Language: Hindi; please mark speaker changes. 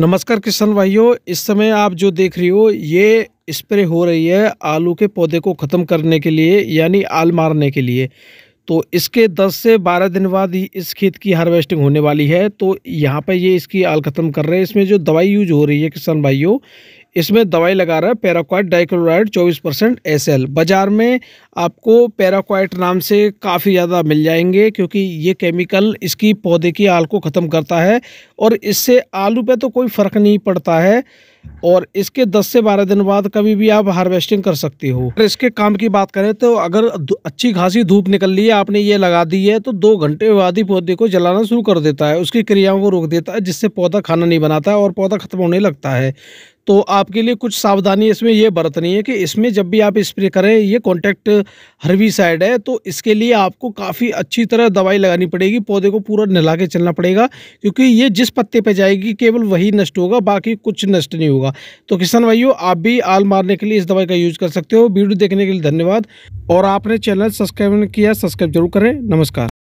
Speaker 1: नमस्कार किसान भाइयों इस समय आप जो देख रही हो ये स्प्रे हो रही है आलू के पौधे को ख़त्म करने के लिए यानी आल मारने के लिए तो इसके 10 से 12 दिन बाद ही इस खेत की हार्वेस्टिंग होने वाली है तो यहाँ पर ये इसकी आल ख़त्म कर रहे हैं इसमें जो दवाई यूज हो रही है किसान भाइयों इसमें दवाई लगा रहा है पैराक्वाइट डाइक्लोराइड 24 परसेंट एस बाज़ार में आपको पैराक्वाइट नाम से काफ़ी ज़्यादा मिल जाएंगे क्योंकि ये केमिकल इसकी पौधे की आल को ख़त्म करता है और इससे आलू पे तो कोई फ़र्क नहीं पड़ता है और इसके 10 से 12 दिन बाद कभी भी आप हार्वेस्टिंग कर सकते हो अगर इसके काम की बात करें तो अगर अच्छी खासी धूप निकल ली है आपने ये लगा दी है तो दो घंटे बाद ही पौधे को जलाना शुरू कर देता है उसकी क्रियाओं को रोक देता है जिससे पौधा खाना नहीं बनाता है और पौधा ख़त्म होने लगता है तो आपके लिए कुछ सावधानी इसमें यह बरतनी है कि इसमें जब भी आप स्प्रे करें ये कॉन्टैक्ट हरवी साइड है तो इसके लिए आपको काफ़ी अच्छी तरह दवाई लगानी पड़ेगी पौधे को पूरा नहला के चलना पड़ेगा क्योंकि ये जिस पत्ते पर जाएगी केवल वही नष्ट होगा बाकी कुछ नष्ट नहीं होगा तो किसान भाइयों आप भी आल मारने के लिए इस दवाई का यूज़ कर सकते हो वीडियो देखने के लिए धन्यवाद और आपने चैनल सब्सक्राइब किया सब्सक्राइब जरूर करें नमस्कार